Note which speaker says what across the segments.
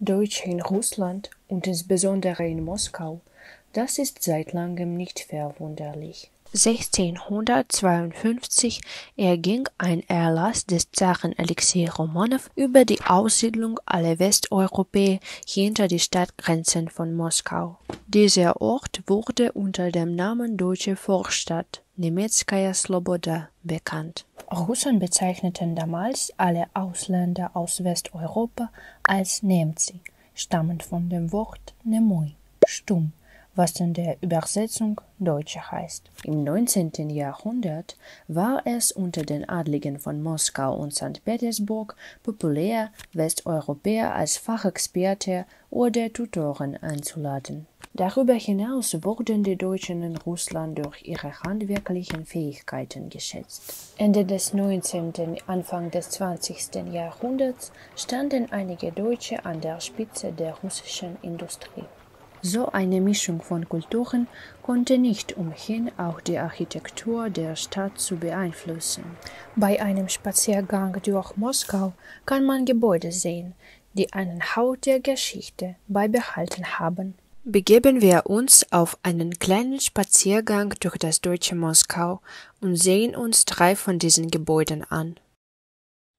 Speaker 1: Deutsche in Russland und insbesondere in Moskau, das ist seit langem nicht verwunderlich. 1652 erging ein Erlass des Zaren Alexei Romanow über die Aussiedlung aller Westeuropäer hinter die Stadtgrenzen von Moskau. Dieser Ort wurde unter dem Namen Deutsche Vorstadt Nemetskaya Sloboda bekannt. Russen bezeichneten damals alle Ausländer aus Westeuropa als Nemzi, stammend von dem Wort Nemoi, stumm was in der Übersetzung Deutsche heißt. Im 19. Jahrhundert war es unter den Adligen von Moskau und St. Petersburg populär, Westeuropäer als Fachexperte oder Tutoren einzuladen. Darüber hinaus wurden die Deutschen in Russland durch ihre handwerklichen Fähigkeiten geschätzt. Ende des 19., Anfang des 20. Jahrhunderts standen einige Deutsche an der Spitze der russischen Industrie. So eine Mischung von Kulturen konnte nicht umhin, auch die Architektur der Stadt zu beeinflussen. Bei einem Spaziergang durch Moskau kann man Gebäude sehen, die einen Hauch der Geschichte beibehalten haben. Begeben wir uns auf einen kleinen Spaziergang durch das deutsche Moskau und sehen uns drei von diesen Gebäuden an.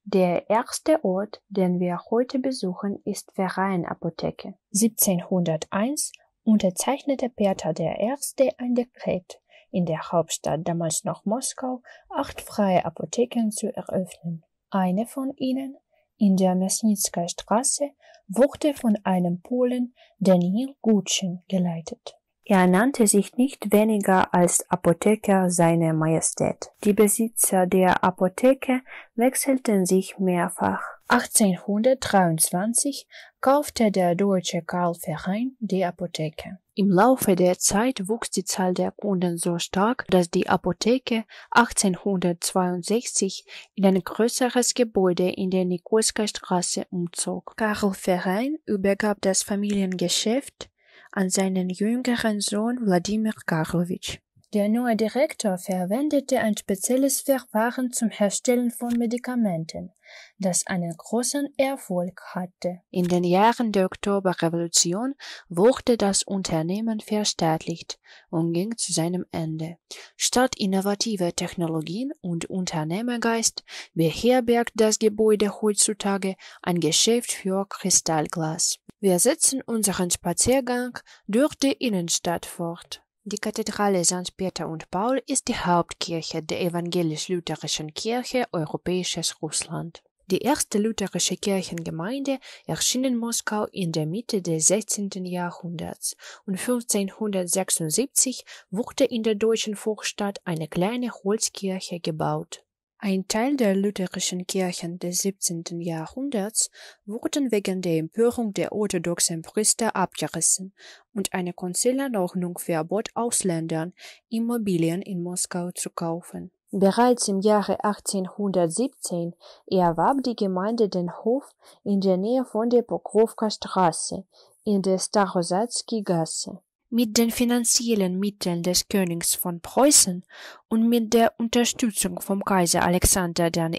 Speaker 1: Der erste Ort, den wir heute besuchen, ist Vereinapotheke. 1701 unterzeichnete Peter I. ein Dekret, in der Hauptstadt damals noch Moskau acht freie Apotheken zu eröffnen. Eine von ihnen, in der Mesnitska Straße, wurde von einem Polen, Daniel Gutschen, geleitet. Er nannte sich nicht weniger als Apotheker seiner Majestät. Die Besitzer der Apotheke wechselten sich mehrfach. 1823 kaufte der deutsche Karl Verein die Apotheke. Im Laufe der Zeit wuchs die Zahl der Kunden so stark, dass die Apotheke 1862 in ein größeres Gebäude in der Nikolska Straße umzog. Karl Verein übergab das Familiengeschäft an seinen jüngeren Sohn Wladimir Karlovich. Der neue Direktor verwendete ein spezielles Verfahren zum Herstellen von Medikamenten das einen großen Erfolg hatte. In den Jahren der Oktoberrevolution wurde das Unternehmen verstaatlicht und ging zu seinem Ende. Statt innovativer Technologien und Unternehmergeist beherbergt das Gebäude heutzutage ein Geschäft für Kristallglas. Wir setzen unseren Spaziergang durch die Innenstadt fort. Die Kathedrale St. Peter und Paul ist die Hauptkirche der evangelisch-lutherischen Kirche Europäisches Russland. Die erste lutherische Kirchengemeinde erschien in Moskau in der Mitte des 16. Jahrhunderts und 1576 wurde in der deutschen Vorstadt eine kleine Holzkirche gebaut. Ein Teil der lutherischen Kirchen des 17. Jahrhunderts wurden wegen der Empörung der orthodoxen Priester abgerissen und eine Konzilordnung verbot Ausländern, Immobilien in Moskau zu kaufen. Bereits im Jahre 1817 erwarb die Gemeinde den Hof in der Nähe von der Pokrovka Straße in der Starosatzki Gasse mit den finanziellen Mitteln des Königs von Preußen und mit der Unterstützung vom Kaiser Alexander I.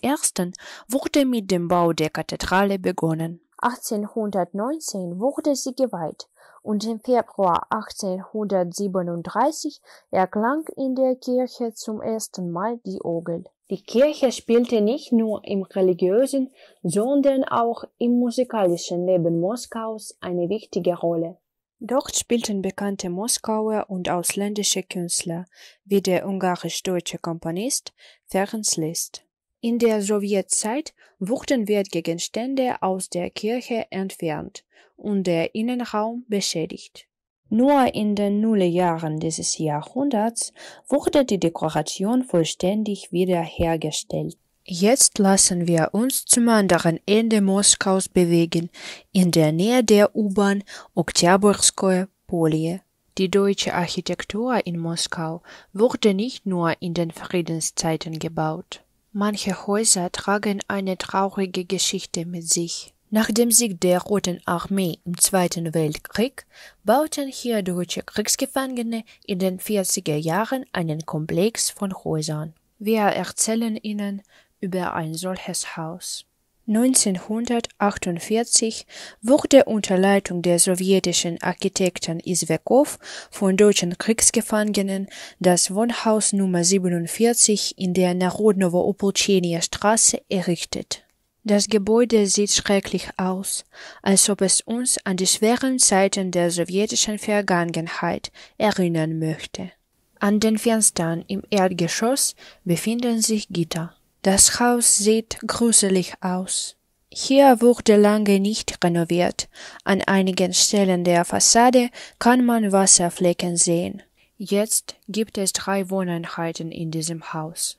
Speaker 1: wurde mit dem Bau der Kathedrale begonnen. 1819 wurde sie geweiht und im Februar 1837 erklang in der Kirche zum ersten Mal die Orgel. Die Kirche spielte nicht nur im religiösen, sondern auch im musikalischen Leben Moskaus eine wichtige Rolle. Dort spielten bekannte Moskauer und ausländische Künstler wie der ungarisch-deutsche Komponist Ferenc Liszt. In der Sowjetzeit wurden Wertgegenstände aus der Kirche entfernt und der Innenraum beschädigt. Nur in den Nullerjahren dieses Jahrhunderts wurde die Dekoration vollständig wiederhergestellt. Jetzt lassen wir uns zum anderen Ende Moskaus bewegen, in der Nähe der U-Bahn Oktyabrskoje Polje. Die deutsche Architektur in Moskau wurde nicht nur in den Friedenszeiten gebaut. Manche Häuser tragen eine traurige Geschichte mit sich. Nach dem Sieg der Roten Armee im Zweiten Weltkrieg bauten hier deutsche Kriegsgefangene in den 40er Jahren einen Komplex von Häusern. Wir erzählen Ihnen über ein solches Haus. 1948 wurde unter Leitung der sowjetischen Architekten Isvekov von deutschen Kriegsgefangenen das Wohnhaus Nummer 47 in der Narodnovo Opolchenia Straße errichtet. Das Gebäude sieht schrecklich aus, als ob es uns an die schweren Zeiten der sowjetischen Vergangenheit erinnern möchte. An den Fenstern im Erdgeschoss befinden sich Gitter. Das Haus sieht gruselig aus. Hier wurde lange nicht renoviert. An einigen Stellen der Fassade kann man Wasserflecken sehen. Jetzt gibt es drei Wohneinheiten in diesem Haus.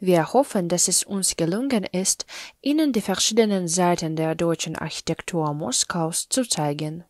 Speaker 1: Wir hoffen, dass es uns gelungen ist, Ihnen die verschiedenen Seiten der deutschen Architektur Moskaus zu zeigen.